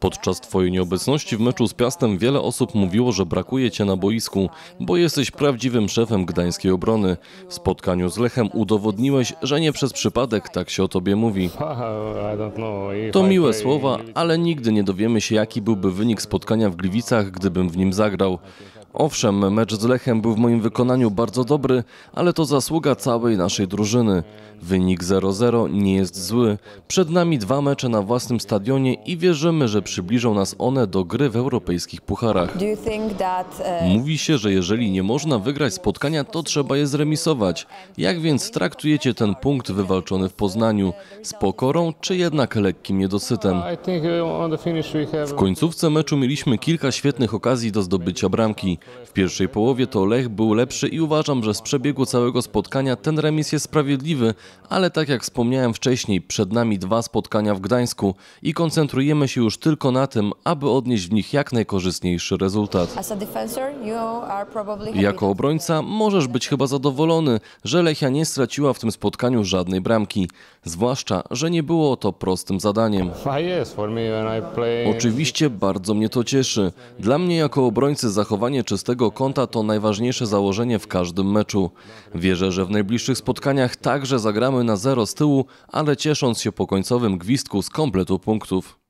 Podczas Twojej nieobecności w meczu z Piastem wiele osób mówiło, że brakuje Cię na boisku, bo jesteś prawdziwym szefem gdańskiej obrony. W spotkaniu z Lechem udowodniłeś, że nie przez przypadek tak się o Tobie mówi. To miłe słowa, ale nigdy nie dowiemy się, jaki byłby wynik spotkania w Gliwicach, gdybym w nim zagrał. Owszem, mecz z Lechem był w moim wykonaniu bardzo dobry, ale to zasługa całej naszej drużyny. Wynik 0-0 nie jest zły. Przed nami dwa mecze na własnym stadionie i wierzymy, że przybliżą nas one do gry w europejskich pucharach. E, Mówi się, że jeżeli nie można wygrać spotkania, to trzeba je zremisować. Jak więc traktujecie ten punkt wywalczony w Poznaniu? Z pokorą czy jednak lekkim niedosytem? E, w końcówce meczu mieliśmy kilka świetnych okazji do zdobycia bramki. W pierwszej połowie to Lech był lepszy i uważam, że z przebiegu całego spotkania ten remis jest sprawiedliwy, ale tak jak wspomniałem wcześniej, przed nami dwa spotkania w Gdańsku i koncentrujemy się już tylko na tym, aby odnieść w nich jak najkorzystniejszy rezultat. Jako obrońca możesz być chyba zadowolony, że Lechia nie straciła w tym spotkaniu żadnej bramki, zwłaszcza, że nie było to prostym zadaniem. Ah, Oczywiście bardzo mnie to cieszy. Dla mnie jako obrońcy zachowanie czystego konta to najważniejsze założenie w każdym meczu. Wierzę, że w najbliższych spotkaniach także zagramy na zero z tyłu, ale ciesząc się po końcowym gwizdku z kompletu punktów.